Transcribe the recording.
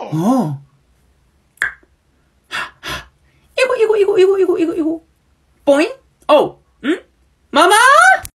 어. 이거 이거 이거 이거 이거 이거 이거. 뽀잉? 어.